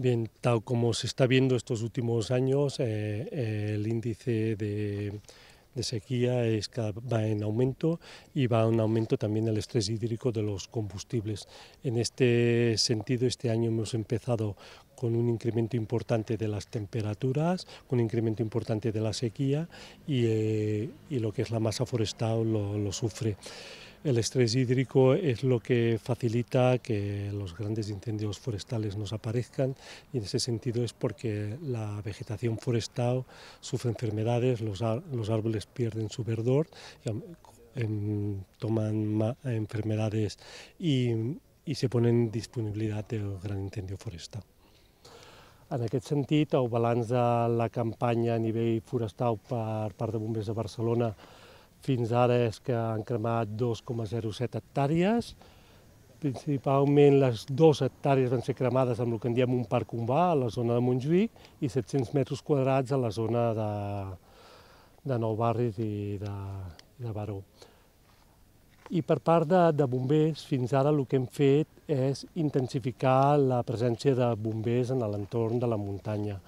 Bien, tal como se está viendo estos últimos años, eh, eh, el índice de, sequía es, va en aumento y va en aumento también el estrés hídrico de los combustibles. En este sentido, este año hemos empezado con un incremento importante de las temperaturas, un incremento importante de la sequía eh, y, lo que es la masa forestal lo, lo sufre. El estrés hídrico es lo que facilita que los grandes incendios forestales nos aparezcan y en ese sentido es porque la vegetación forestal sufre enfermedades, los, los árboles pierden su verdor, y, toman enfermedades y, y se ponen en disponibilidad del gran incendio forestal. En aquest sentit, el balanç de la campanya a nivell forestal per part de Bombers de Barcelona fins ara és que han cremat 2,07 hectàrees, principalment les dues hectàrees van ser cremades amb el que en diem un parc urbà a la zona de Montjuïc i 700 metres quadrats a la zona de, de Nou Barris i de, de Baró. I per part de, de bombers, fins ara el que hem fet és intensificar la presència de bombers en l'entorn de la muntanya.